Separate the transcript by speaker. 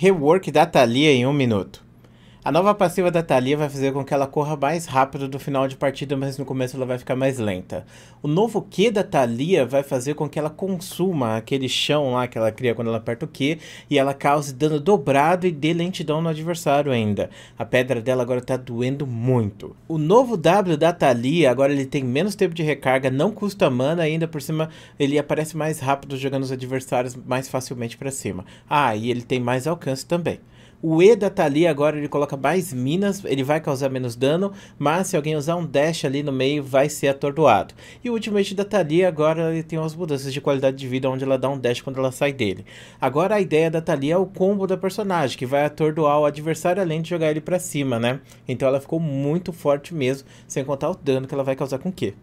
Speaker 1: Rework da Thalia em um minuto. A nova passiva da Thalia vai fazer com que ela corra mais rápido do final de partida, mas no começo ela vai ficar mais lenta. O novo Q da Thalia vai fazer com que ela consuma aquele chão lá que ela cria quando ela aperta o Q, e ela cause dano dobrado e dê lentidão no adversário ainda. A pedra dela agora tá doendo muito. O novo W da Thalia, agora ele tem menos tempo de recarga, não custa mana, ainda por cima ele aparece mais rápido jogando os adversários mais facilmente para cima. Ah, e ele tem mais alcance também. O Eda tá ali agora, ele coloca mais minas, ele vai causar menos dano, mas se alguém usar um dash ali no meio, vai ser atordoado. E o Ultimate da Thalia tá agora ele tem umas mudanças de qualidade de vida, onde ela dá um dash quando ela sai dele. Agora a ideia da Thalia é o combo da personagem, que vai atordoar o adversário além de jogar ele pra cima, né? Então ela ficou muito forte mesmo, sem contar o dano que ela vai causar com o Q.